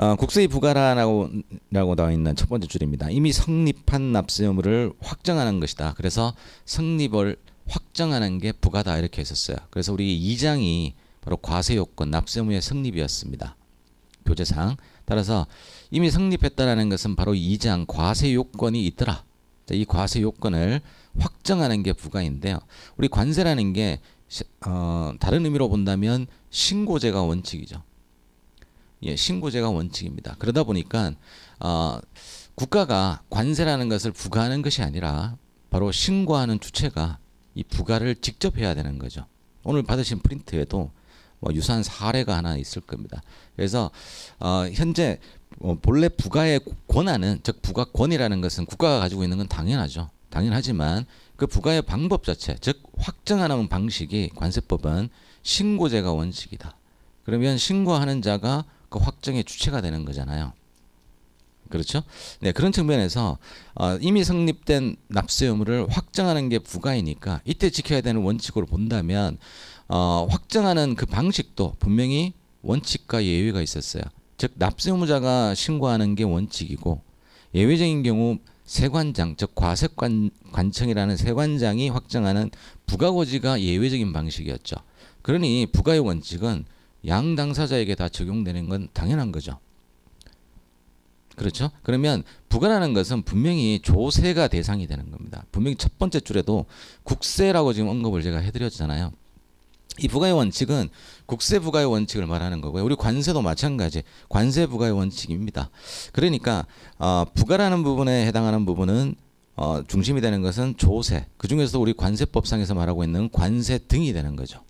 어, 국세의 부과라고 라고 나와 있는 첫 번째 줄입니다. 이미 성립한 납세 의무를 확정하는 것이다. 그래서 성립을 확정하는 게 부가다 이렇게 했었어요. 그래서 우리 2장이 바로 과세 요건 납세 의무의 성립이었습니다. 교재상 따라서 이미 성립했다라는 것은 바로 2장 과세 요건이 있더라. 이 과세 요건을 확정하는 게 부가인데요. 우리 관세라는 게 시, 어, 다른 의미로 본다면 신고제가 원칙이죠. 예, 신고제가 원칙입니다. 그러다 보니까 어, 국가가 관세라는 것을 부과하는 것이 아니라 바로 신고하는 주체가 이 부과를 직접 해야 되는 거죠. 오늘 받으신 프린트에도 뭐 유사한 사례가 하나 있을 겁니다. 그래서 어, 현재 뭐 본래 부과의 권한은 즉부과권이라는 것은 국가가 가지고 있는 건 당연하죠. 당연하지만 그부과의 방법 자체 즉 확정하는 방식이 관세법은 신고제가 원칙이다. 그러면 신고하는 자가 그 확정의 주체가 되는 거잖아요. 그렇죠? 네, 그런 측면에서 어, 이미 성립된 납세 의무를 확정하는 게 부가이니까 이때 지켜야 되는 원칙으로 본다면 어, 확정하는 그 방식도 분명히 원칙과 예외가 있었어요. 즉 납세 의무자가 신고하는 게 원칙이고 예외적인 경우 세관장 즉 과세관 관청이라는 세관장이 확정하는 부가고지가 예외적인 방식이었죠. 그러니 부가의 원칙은 양 당사자에게 다 적용되는 건 당연한 거죠. 그렇죠? 그러면 부가라는 것은 분명히 조세가 대상이 되는 겁니다. 분명히 첫 번째 줄에도 국세라고 지금 언급을 제가 해드렸잖아요. 이 부가의 원칙은 국세 부가의 원칙을 말하는 거고요. 우리 관세도 마찬가지 관세 부가의 원칙입니다. 그러니까 어, 부가라는 부분에 해당하는 부분은 어, 중심이 되는 것은 조세. 그 중에서도 우리 관세법상에서 말하고 있는 관세 등이 되는 거죠.